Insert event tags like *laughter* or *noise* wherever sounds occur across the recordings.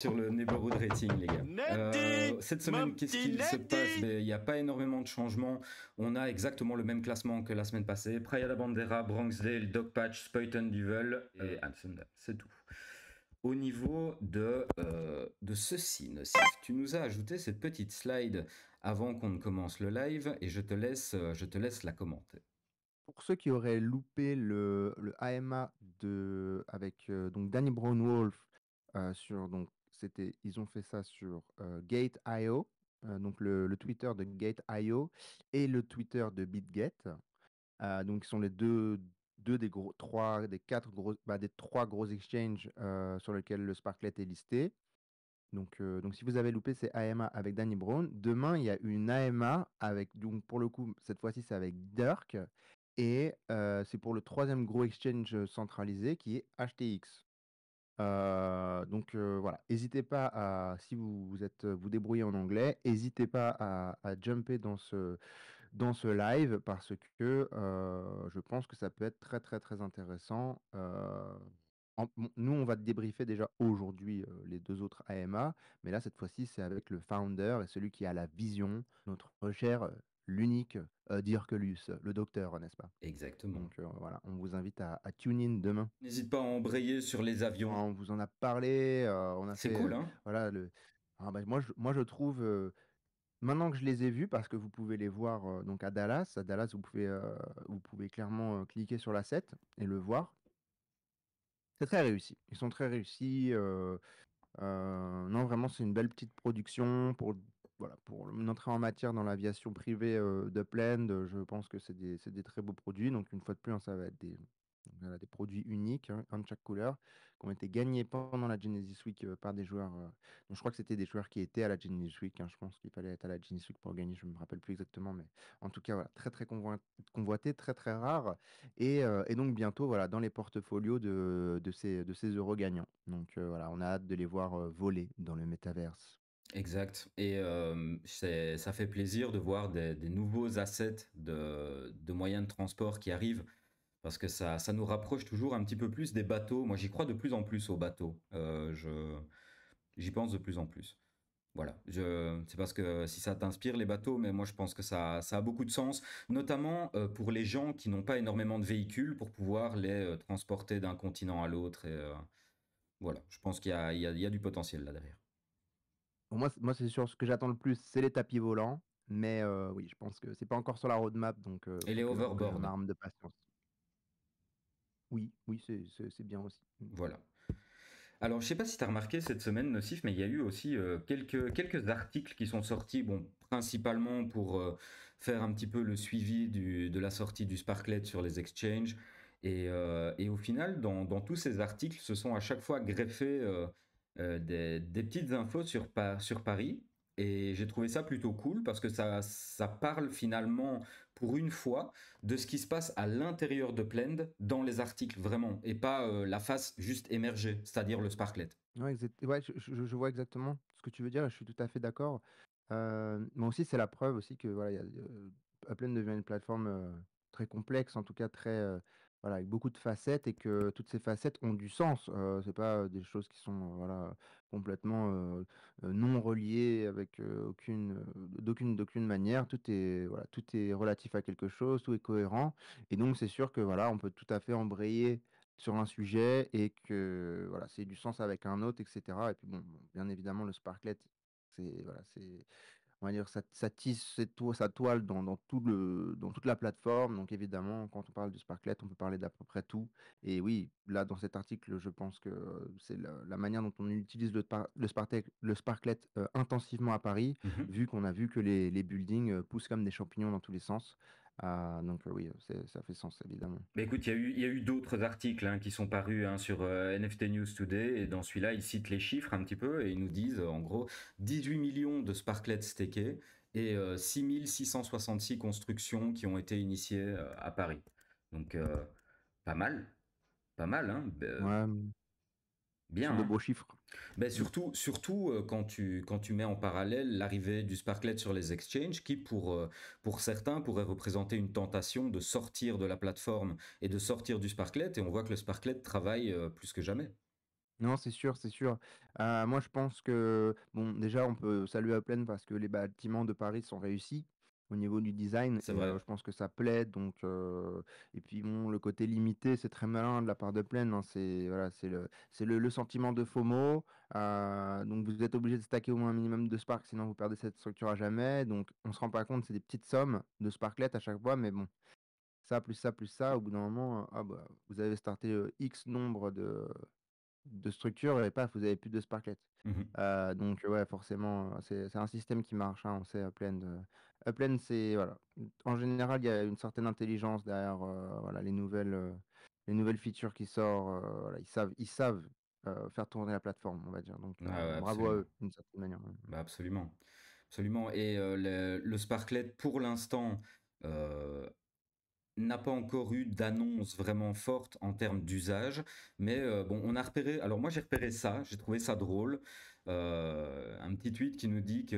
sur le neighborhood rating, les gars. Euh, cette semaine, qu'est-ce qu'il se passe ben, Il n'y a pas énormément de changements. On a exactement le même classement que la semaine passée. Praia da Bandera, Bronxdale, Dogpatch, Spoyton Duvel et Hansen. Euh. C'est tout. Au niveau de, euh, de ceci, tu nous as ajouté cette petite slide avant qu'on ne commence le live et je te laisse, je te laisse la commenter pour ceux qui auraient loupé le, le AMA de, avec donc Danny Brownwolf euh, sur donc ils ont fait ça sur euh, Gate.io, euh, donc le, Twitter de Gate.io et le Twitter de BitGet. Euh, donc, ce sont les deux, des trois, des quatre gros, bah, des trois gros exchanges sur lesquels le Sparklet est listé. Donc, donc, si vous avez loupé, c'est AMA avec Danny Brown. Demain, il y a une AMA avec, donc pour le coup, cette fois-ci, c'est avec Dirk. Et c'est pour le troisième gros exchange centralisé qui est HTX. Euh, donc euh, voilà, n'hésitez pas à, si vous, vous êtes euh, vous débrouillez en anglais, n'hésitez pas à, à, jumper dans ce, dans ce live parce que je pense que ça peut être très très très intéressant. nous, on va débriefer déjà aujourd'hui les deux autres AMA, mais là cette fois-ci c'est avec le founder et celui qui a la vision, notre cher l'unique euh, Luce, le docteur, n'est-ce pas Exactement. Donc voilà, on vous invite à, tune in demain. N'hésite pas à embrayer sur les avions. Ah, on vous en a parlé, on a C'est cool, hein Voilà, le... Ah, bah, moi, je, moi je trouve maintenant que je les ai vus, parce que vous pouvez les voir donc à Dallas, à Dallas, vous pouvez, vous pouvez clairement cliquer sur la 7 et le voir. C'est très réussi. Ils sont très réussis. non, vraiment, c'est une belle petite production pour, voilà, pour entrer en matière dans l'aviation privée de je pense que c'est des, très beaux produits. Donc, une fois de plus, hein, ça va être des, produits uniques, en hein, de chaque couleur, qui ont été gagnés pendant la Genesis Week par des joueurs. je crois que c'était des joueurs qui étaient à la Genesis Week. Hein. je pense qu'il fallait être à la Genesis Week pour gagner, je ne me rappelle plus exactement, mais en tout cas, très très convoité, très très rare. Et, donc bientôt, voilà, dans les portfolios de, ces, de euros gagnants. Donc voilà, on a hâte de les voir voler dans le métaverse. Exact. Et ça fait plaisir de voir des, nouveaux assets de, moyens de transport qui arrivent parce que ça, nous rapproche toujours un petit peu plus des bateaux. Moi, j'y crois de plus en plus aux bateaux. Euh, j'y pense de plus en plus. Voilà, c'est parce que si ça t'inspire les bateaux, mais moi je pense que ça, a beaucoup de sens, notamment euh, pour les gens qui n'ont pas énormément de véhicules pour pouvoir les euh, transporter d'un continent à l'autre. Et voilà, je pense qu'il y, y, a du potentiel là derrière moi, moi c'est sûr ce que j'attends le plus, c'est les tapis volants. Mais euh, oui, je pense que c'est pas encore sur la roadmap, donc. Euh, et les euh, overboard. arme de patience. Oui, oui, c'est bien aussi. Mm. Voilà. Alors, je sais pas si tu as remarqué cette semaine, Nocif, mais il y a eu aussi quelques, quelques articles qui sont sortis, bon, principalement pour faire un petit peu le suivi du, de la sortie du Sparklet sur les exchanges. Et, et au final, dans, dans, tous ces articles, se sont à chaque fois greffés euh, des, petites infos sur, sur Paris. Et j'ai trouvé ça plutôt cool parce que ça, ça parle finalement, pour une fois, de ce qui se passe à l'intérieur de Plend dans les articles, vraiment, et pas euh, la face juste émergée, c'est-à-dire le sparklet. Oui, ouais je, vois exactement ce que tu veux dire je suis tout à fait d'accord. Euh, moi aussi, c'est la preuve aussi que voilà, euh, devient une plateforme très complexe, en tout cas très voilà, avec beaucoup de facettes et que toutes ces facettes ont du sens. Euh, c'est pas des choses qui sont voilà complètement non reliées avec aucune d'aucune d'aucune manière. Tout est voilà, tout est relatif à quelque chose, tout est cohérent et donc c'est sûr que voilà, on peut tout à fait embrayer sur un sujet et que voilà, c'est du sens avec un autre, etc. Et puis bon, bien évidemment le sparklet, c'est voilà, c'est on va dire, ça, tisse sa toile dans, toute la plateforme. Donc évidemment, quand on parle de Sparklet, on peut parler d'à peu près tout. Et oui, là, dans cet article, je pense que c'est la, manière dont on utilise le, Sparklet euh, intensivement à Paris, mmh vu qu'on a vu que les buildings euh, poussent comme des champignons dans tous les sens. Ah, donc oui, ça fait sens évidemment. Mais écoute, il y a eu, d'autres articles hein, qui sont parus hein, sur euh, NFT News Today et dans celui-là, ils citent les chiffres un petit peu et ils nous disent en gros 18 millions de sparklets stakés et 6666 euh, constructions qui ont été initiées euh, à Paris. Donc pas mal, pas mal. Hein, bah, bien. de beaux chiffres. Mais ben, surtout, surtout euh, quand, tu, mets en parallèle l'arrivée du Sparklet sur les exchanges, qui euh, pour, certains pourrait représenter une tentation de sortir de la plateforme et de sortir du Sparklet, et on voit que le Sparklet travaille euh, plus que jamais. Non, c'est sûr, c'est sûr. moi, je pense que, déjà, on peut saluer à pleine parce que les bâtiments de Paris sont réussis au niveau du design. vrai. je pense que ça plaît. Donc, et puis bon, le côté limité, c'est très malin de la part de Plaine. Hein, c'est voilà, c'est le, c'est le, sentiment de FOMO. donc vous êtes obligé de stacker au moins un minimum de Spark, sinon vous perdez cette structure à jamais. Donc on se rend pas compte, c'est des petites sommes de Sparklet à chaque fois, mais bon. Ça, plus ça, plus ça, au bout d'un moment, ah bah, vous avez starté X nombre de, de structure et paf, vous avez plus de sparklet. Mmh euh, donc, ouais, forcément, euh, c'est un système qui marche. Hein, on sait Upland. Euh, Upland, c'est. Voilà. En général, il y a une certaine intelligence derrière voilà, les, nouvelles, les nouvelles features qui sortent. ils savent, ils savent faire tourner la plateforme, on va dire. Donc, ah bravo à eux, d'une certaine manière. Bah, absolument. Absolument. Et le, Sparklet, pour l'instant, n'a pas encore eu d'annonce vraiment forte en termes d'usage, mais euh, bon, on a repéré, alors moi j'ai repéré ça, j'ai trouvé ça drôle, euh, un petit tweet qui nous dit que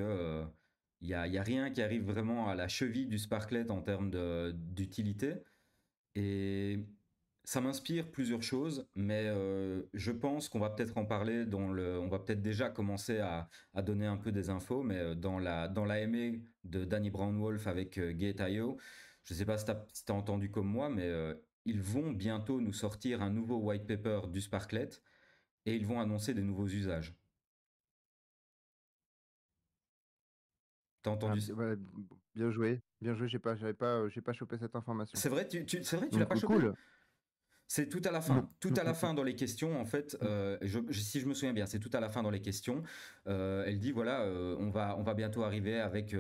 il euh, n'y a, rien qui arrive vraiment à la cheville du Sparklet en termes d'utilité, et ça m'inspire plusieurs choses, mais je pense qu'on va peut-être en parler dans le, on va peut-être déjà commencer à, donner un peu des infos, mais dans la dans l'AME de Danny Brownwolf avec Gate.io, je ne sais pas si tu as, entendu comme moi, mais euh, ils vont bientôt nous sortir un nouveau white paper du Sparklet et ils vont annoncer des nouveaux usages. T'as ah, entendu ça Bien joué, bien joué. J'ai pas, pas, euh, pas chopé cette information. C'est vrai, tu, tu c'est vrai, tu l'as pas chopé. Cool. C'est tout à la fin. Tout à la fin dans les questions, en fait, mm. euh, si je me souviens bien, c'est tout à la fin dans les questions. Euh, elle dit voilà, euh, on, va, on va bientôt arriver avec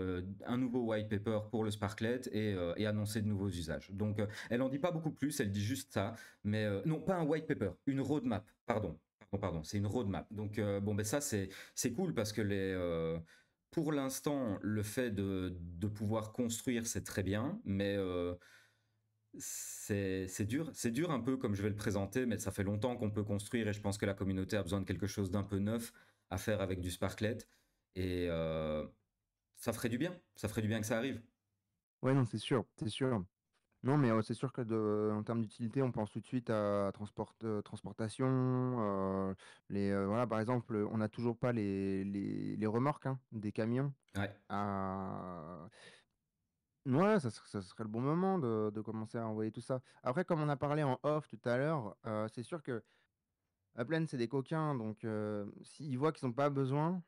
un nouveau white paper pour le Sparklet et, annoncer de nouveaux usages. Donc, elle n'en dit pas beaucoup plus, elle dit juste ça. Mais non, pas un white paper, une roadmap, pardon. Pardon, pardon c'est une roadmap. Donc, bon, ben ça, c'est cool parce que les pour l'instant, le fait de, pouvoir construire, c'est très bien, mais c'est dur. C'est dur un peu comme je vais le présenter, mais ça fait longtemps qu'on peut construire et je pense que la communauté a besoin de quelque chose d'un peu neuf à faire avec du Sparklet. Et euh, ça ferait du bien. Ça ferait du bien que ça arrive. Ouais, non, c'est sûr. C'est sûr. Non, mais euh, c'est sûr que de, en termes d'utilité, on pense tout de suite à transport, euh, transportation. les, voilà, par exemple, on n'a toujours pas les, remorques hein, des camions. Ouais. Ah, Ouais, ça, serait le bon moment de, commencer à envoyer tout ça. Après, comme on a parlé en off tout à l'heure, euh, c'est sûr que Upland, c'est des coquins, donc euh, s'ils voient qu'ils n'ont pas besoin,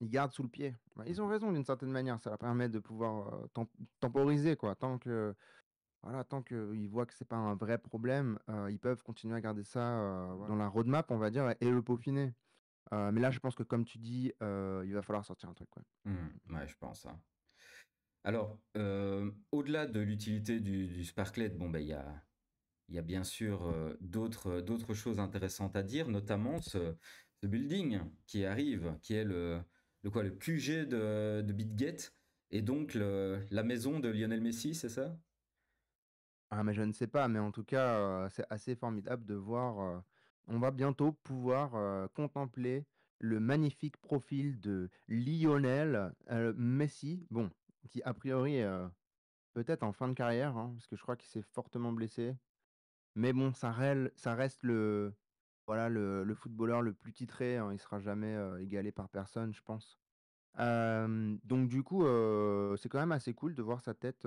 ils gardent sous le pied. Bah, ils ont raison d'une certaine manière, ça leur permet de pouvoir, euh, temporiser quoi. Tant que voilà, tant qu'ils voient que c'est pas un vrai problème, ils peuvent continuer à garder ça, dans la roadmap, on va dire et le peaufiner. mais là, je pense que comme tu dis, il va falloir sortir un truc, quoi. Mmh. ouais, je pense, ça. Hein. Alors, euh, au-delà de l'utilité du, Sparklet, bon, ben, il y a, y a, bien sûr euh, d'autres, choses intéressantes à dire, notamment ce, building qui arrive, qui est le, quoi, le QG de, de BitGet, et donc la maison de Lionel Messi, c'est ça ah, mais je ne sais pas, mais en tout cas, euh, c'est assez formidable de voir. on va bientôt pouvoir contempler le magnifique profil de Lionel Messi. Bon, qui a priori euh, peut-être en fin de carrière, hein, parce que je crois qu'il s'est fortement blessé. Mais bon, ça, ça reste le, voilà, le, footballeur le plus titré. il hein, il sera jamais euh, égalé par personne, je pense. donc du coup, euh, c'est quand même assez cool de voir sa tête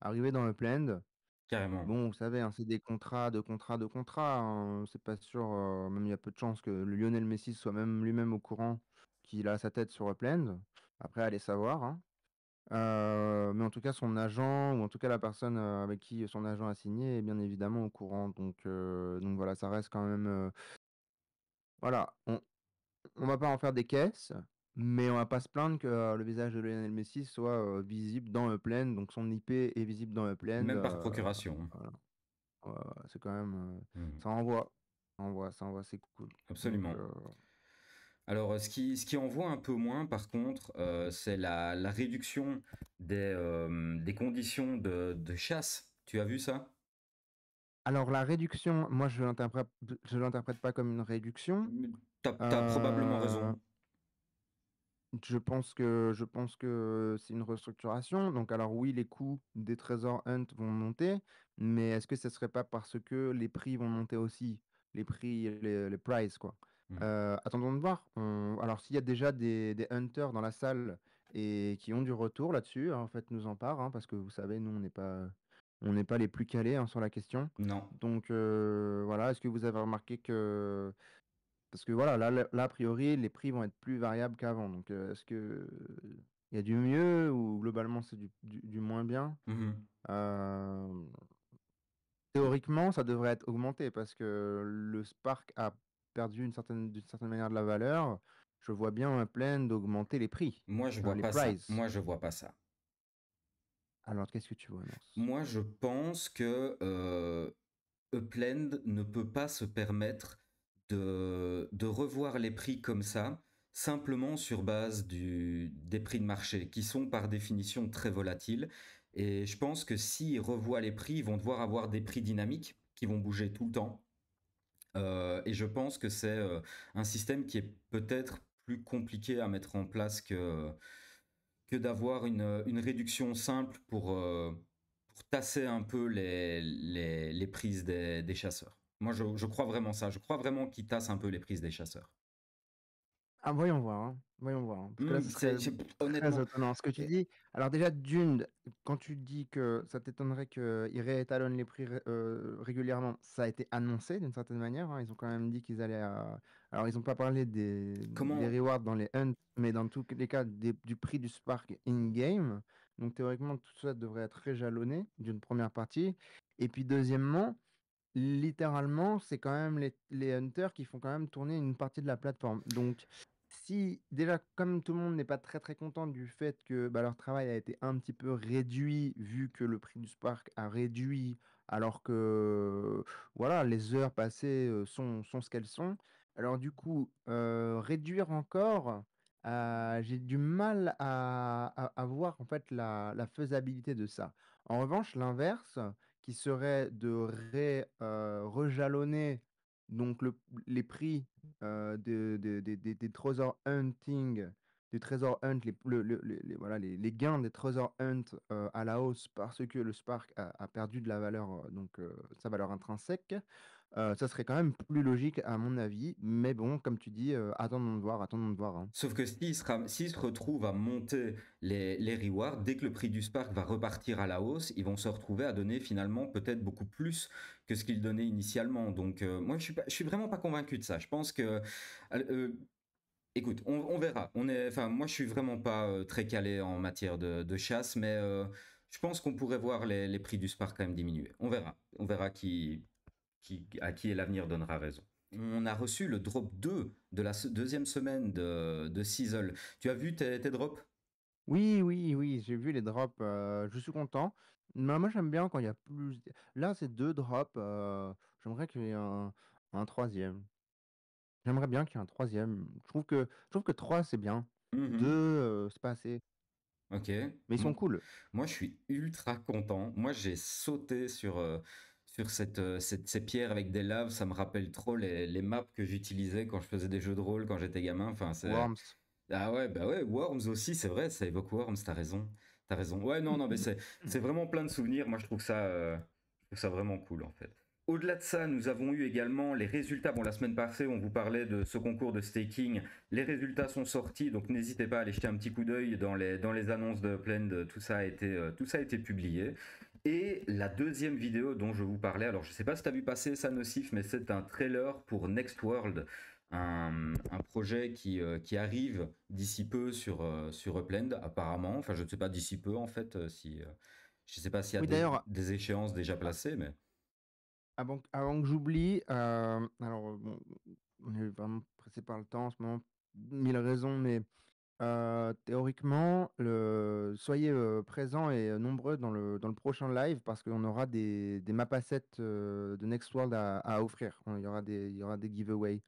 arriver dans le plan Carrément. Bon, vous savez, hein, c'est des contrats, de contrats, de contrats. C'est pas sûr, même il y a peu de chances que Lionel Messi soit même lui-même au courant qu'il a sa tête sur le plan Après, aller savoir. Euh, mais en tout cas, son agent, ou en tout cas la personne euh, avec qui son agent a signé, est bien évidemment au courant. Donc, euh, donc voilà, ça reste quand même. voilà, on ne va pas en faire des caisses, mais on va pas se plaindre que le visage de Lionel Messi soit visible dans Upland. Donc son IP est visible dans Upland. Même par procuration. c'est quand même. Mmh. Ça envoie. Ça envoie, ça c'est cool. Absolument. Alors, euh, ce qui, ce en voit un peu moins, par contre, euh, c'est la, réduction des, euh, conditions de, chasse. Tu as vu ça Alors, la réduction, moi, je ne l'interprète pas comme une réduction. Tu as, probablement raison. Je pense que, je pense que c'est une restructuration. Donc, alors oui, les coûts des trésors Hunt vont monter, mais est-ce que ce serait pas parce que les prix vont monter aussi Les prix, les, les prices, quoi. Mmh. Euh, attendons de voir. Alors, s'il y a déjà des, hunters dans la salle et qui ont du retour là-dessus, en hein, fait, nous en part, hein, parce que vous savez, nous, on n'est pas, on n'est pas les plus calés hein, sur la question. Non. Donc, euh, voilà, est-ce que vous avez remarqué que. Parce que voilà, là, a priori, les prix vont être plus variables qu'avant. Donc, euh, est-ce que. Il y a du mieux ou globalement, c'est du, moins bien mmh. Théoriquement, ça devrait être augmenté parce que le Spark a perdu une certaine, d'une certaine manière de la valeur, je vois bien un plein d'augmenter les prix. Moi, je vois pas ça. Moi, je vois pas ça. Alors, qu'est-ce que tu vois, Moi, je pense que euh, Upland ne peut pas se permettre de, de revoir les prix comme ça, simplement sur base du, des prix de marché, qui sont par définition très volatiles. Et je pense que s'ils revoient les prix, ils vont devoir avoir des prix dynamiques qui vont bouger tout le temps, euh, et je pense que c'est euh, un système qui est peut-être plus compliqué à mettre en place que, que d'avoir une, euh, réduction simple pour, tasser un peu les, les, prises des, chasseurs. Moi, je, je, crois vraiment ça. Je crois vraiment qu'ils tassent un peu les prises des chasseurs. Ah, voyons voir. Hein. Voyons voir. Ce que tu dis. Alors, déjà, d'une, quand tu dis que ça t'étonnerait qu'ils réétalonnent les prix euh, régulièrement, ça a été annoncé d'une certaine manière. Hein. Ils ont quand même dit qu'ils allaient. Euh, alors, ils n'ont pas parlé des... des, rewards dans les hunts, mais dans tous les cas, du prix du Spark in-game. Donc, théoriquement, tout ça devrait être réjalonné d'une première partie. Et puis, deuxièmement littéralement, c'est quand même les, les, hunters qui font quand même tourner une partie de la plateforme. Donc, si déjà comme tout le monde n'est pas très très content du fait que bah, leur travail a été un petit peu réduit vu que le prix du Spark a réduit alors que voilà les heures passées sont, ce qu'elles sont alors du coup réduire encore ah, j'ai du mal à, à, voir en fait la, faisabilité de ça en revanche l'inverse qui serait de ré, rejalonner donc, le, les prix euh, des de, Hunting du Trésor Hunt, les, voilà, les, gains des Trésor Hunt euh, à la hausse parce que le Spark a, perdu de la valeur, euh, donc euh, sa valeur intrinsèque, ça serait quand même plus logique à mon avis. Mais bon, comme tu dis, attendons de voir, attendons de voir. Hein. Sauf que s'il se, si se retrouve à monter les, les rewards, dès que le prix du Spark va repartir à la hausse, ils vont se retrouver à donner finalement peut-être beaucoup plus que ce qu'ils donnaient initialement. Donc moi, je suis, suis vraiment pas convaincu de ça. Je pense que Écoute, on, verra. On est, enfin, moi, je suis vraiment pas euh, très calé en matière de, chasse, mais euh, je pense qu'on pourrait voir les, prix du Spark quand même diminuer. On verra. On verra qui, à qui l'avenir donnera raison. On a reçu le drop 2 de la deuxième semaine de, de Tu as vu tes, drops Oui, oui, oui, j'ai vu les drops. Euh, je suis content. Mais moi, j'aime bien quand il y a plus. Là, c'est deux drops. J'aimerais qu'il y ait un troisième. J'aimerais bien qu'il y ait un troisième. Je trouve que, trouve que trois, c'est bien. Mmh Deux, c'est pas assez. Ok. Mais ils sont mmh. cool. Moi, je suis ultra content. Moi, j'ai sauté sur, euh, sur euh, cette, ces pierres avec des laves. Ça me rappelle trop les, maps que j'utilisais quand je faisais des jeux de rôle, quand j'étais gamin. Enfin, c'est... Worms. Ah ouais, bah ouais, Worms aussi, c'est vrai, ça évoque Worms, t'as raison. T'as raison. Ouais, non, non, mais c'est, *laughs* vraiment plein de souvenirs. Moi, je trouve ça, euh, je trouve ça vraiment cool, en fait. Au-delà de ça, nous avons eu également les résultats. Bon, la semaine passée, on vous parlait de ce concours de staking. Les résultats sont sortis, donc n'hésitez pas à aller jeter un petit coup d'œil dans les, dans les annonces de Plend. Tout ça a été, euh, tout ça a été publié. Et la deuxième vidéo dont je vous parlais, alors je ne sais pas si tu as vu passer ça nocif, mais c'est un trailer pour Next World, un, projet qui, euh, qui arrive d'ici peu sur, euh, sur Upland, apparemment. Enfin, je ne sais pas d'ici peu en fait, si, je ne sais pas s'il y a des échéances déjà placées, mais avant, que j'oublie, euh, alors euh, on est vraiment pressé par le temps en ce moment, mille raisons, mais euh, théoriquement, le, soyez présents et nombreux dans le, dans le prochain live parce qu'on aura des, des de Next World à, offrir. Il y aura des, il y aura des giveaways.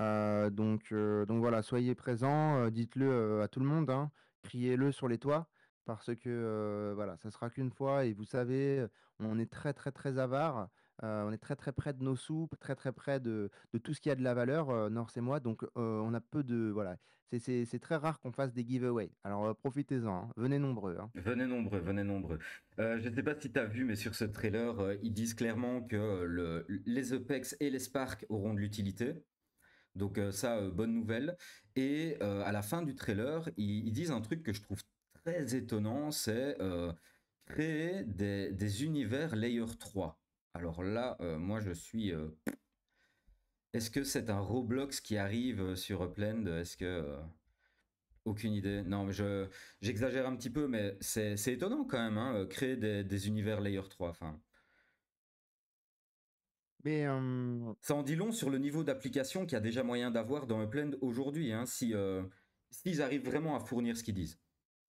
donc, donc voilà, soyez présents, dites-le à tout le monde, hein. criez-le sur les toits parce que voilà, ça sera qu'une fois et vous savez, on est très très très avare. Euh, on est très très près de nos soupes, très très près de, de tout ce qui a de la valeur, euh, Norse et moi. Donc euh, on a peu de. Voilà. C'est très rare qu'on fasse des giveaways. Alors profitez-en. Hein. Hein. Venez nombreux. Venez nombreux, venez nombreux. je ne sais pas si tu as vu, mais sur ce trailer, ils disent clairement que les OPEX et les Spark auront de l'utilité. Donc ça, bonne nouvelle. Et à la fin du trailer, ils, disent un truc que je trouve très étonnant, c'est créer des, des, univers layer 3. Alors là, euh, moi je suis. Euh, est-ce que c'est un Roblox qui arrive euh, sur Upland Est-ce que. Aucune idée. Non, mais je j'exagère un petit peu, mais c'est étonnant quand même, hein, créer des, univers Layer 3. Mais ça en dit long sur le niveau d'application qu'il y a déjà moyen d'avoir dans Upland aujourd'hui, hein, si, s'ils arrivent vraiment à fournir ce qu'ils disent.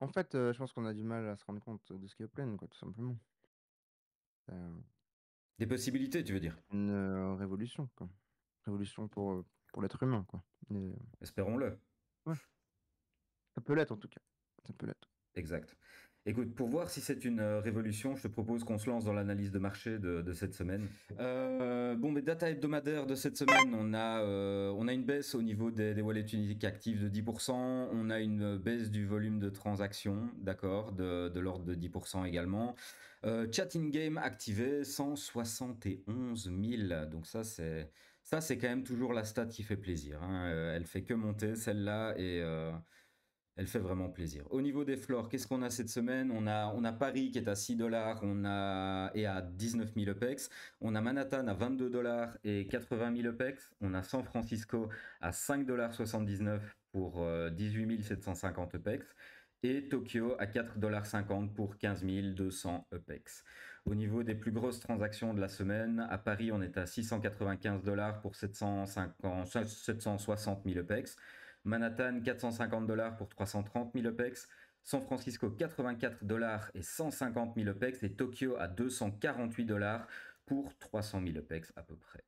en fait, je pense qu'on a du mal à se rendre compte de ce qu'est Upland, quoi, tout simplement. Des possibilités, tu veux dire Une euh, révolution, quoi. Révolution pour, euh, pour l'être humain, quoi. Euh, Espérons-le. Ouais. Ça peut l'être, en tout cas. Ça peut l'être. Exact. Écoute, pour voir si c'est une euh, révolution, je te propose qu'on se lance dans l'analyse de marché de, cette semaine. Euh, bon, mais data hebdomadaires de cette semaine, on a, euh, on a une baisse au niveau des, wallets uniques actifs de 10%, on a une baisse du volume de transactions, d'accord, de, l'ordre de 10% également. Euh, chat in-game activé, 171 000, donc ça c'est... Ça, c'est quand même toujours la stat qui fait plaisir. Hein. Elle fait que monter, celle-là, et, elle fait vraiment plaisir. Au niveau des floors, qu'est-ce qu'on a cette semaine on a, on a Paris qui est à 6 dollars a, et à 19 000 OPEX. On a Manhattan à 22 dollars et 80 000 OPEX. On a San Francisco à 5 dollars 79 pour 18 euh, 750 EPEX et Tokyo à 4 dollars 50 pour 15 200 EPEX. Au niveau des plus grosses transactions de la semaine, à Paris, on est à 695$ dollars pour 750, 760 000 EPEX. Manhattan 450 dollars pour 330 000 OPEX, San Francisco 84 dollars et 150 000 OPEX et Tokyo à 248 dollars pour 300 000 OPEX à peu près.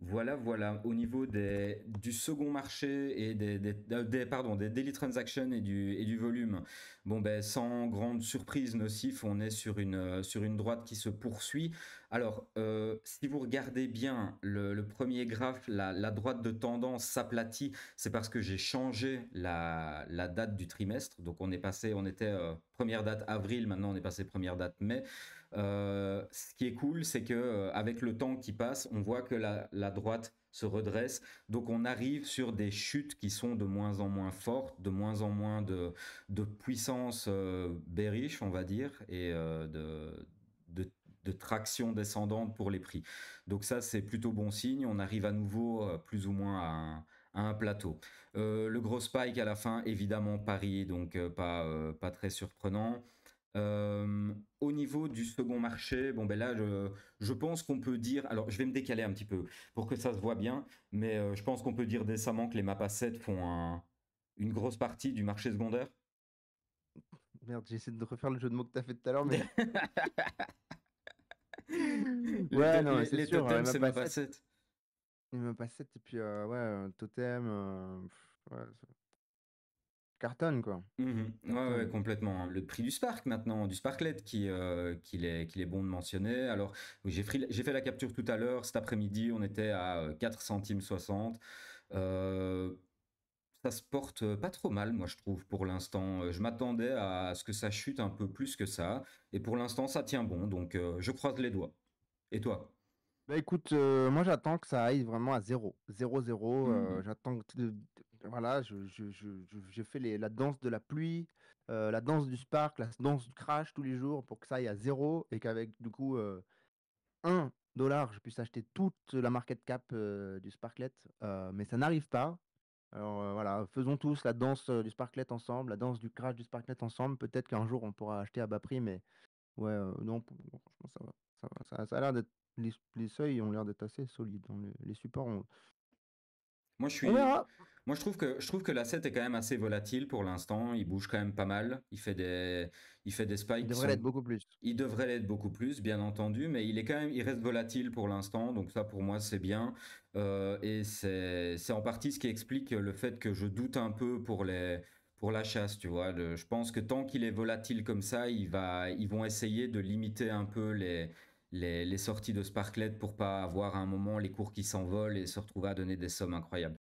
Voilà, voilà. Au niveau du second marché et des, euh, pardon, des daily transactions et du, volume, bon ben sans grande surprise nocif, on est sur une, euh, sur une droite qui se poursuit. Alors, euh, si vous regardez bien le, premier graphe, la, droite de tendance s'aplatit. C'est parce que j'ai changé la, date du trimestre. Donc, on est passé, on était euh, première date avril, maintenant on est passé première date mai. Euh, ce qui est cool, c'est que avec le temps qui passe, on voit que la, droite se redresse. Donc on arrive sur des chutes qui sont de moins en moins fortes, de moins en moins de, puissance euh, on va dire, et de, de traction descendante pour les prix. Donc ça, c'est plutôt bon signe. On arrive à nouveau euh, plus ou moins à un, plateau. Euh, le gros spike à la fin, évidemment Paris, donc euh, pas, pas très surprenant. au niveau du second marché, bon ben là, je, je pense qu'on peut dire. Alors, je vais me décaler un petit peu pour que ça se voit bien, mais je pense qu'on peut dire décemment que les maps font une grosse partie du marché secondaire. Merde, j'essaie de refaire le jeu de mots que tu as fait tout à l'heure, mais. *laughs* *laughs* ouais, non, les, les hein, totems, c'est ma facette. et puis, euh, ouais, totem. Euh, quoi. Mmh ouais, complètement. Hein. Le prix du Spark maintenant, du Sparklet, qui, euh, qu'il est, est bon de mentionner. Alors, j'ai fait la capture tout à l'heure. Cet après-midi, on était à 4 euh, centimes 60. Euh ça se porte pas trop mal, moi je trouve, pour l'instant. Je m'attendais à ce que ça chute un peu plus que ça, et pour l'instant ça tient bon, donc je croise les doigts. Et toi bah écoute, moi j'attends que ça aille vraiment à zéro. Zéro, zéro. Mmh j'attends que. Voilà, je, fais la danse de la pluie, la danse du spark, la danse du crash tous les jours pour que ça aille à zéro et qu'avec du coup un dollar, je puisse acheter toute la market cap du sparklet. mais ça n'arrive pas. Alors euh, voilà, faisons tous la danse euh, du Sparklet ensemble, la danse du crash du Sparklet ensemble. Peut-être qu'un jour on pourra acheter à bas prix, mais ouais, euh, non, ça va. Ça, ça, a l'air d'être. Les, les, seuils ont l'air d'être assez solides. Hein, les, les supports ont, moi je suis. Moi je trouve que je trouve que l'asset est quand même assez volatile pour l'instant. Il bouge quand même pas mal. Il fait des il fait des spikes. Il devrait l'être beaucoup plus. Il devrait l'être beaucoup plus, bien entendu, mais il est quand même il reste volatile pour l'instant. Donc ça pour moi c'est bien euh, et c'est c'est en partie ce qui explique le fait que je doute un peu pour les pour la chasse, tu vois. je pense que tant qu'il est volatile comme ça, il va, ils vont essayer de limiter un peu les, les, sorties de Sparklet pour pas avoir à un moment les cours qui s'envolent et se retrouver à donner des sommes incroyables.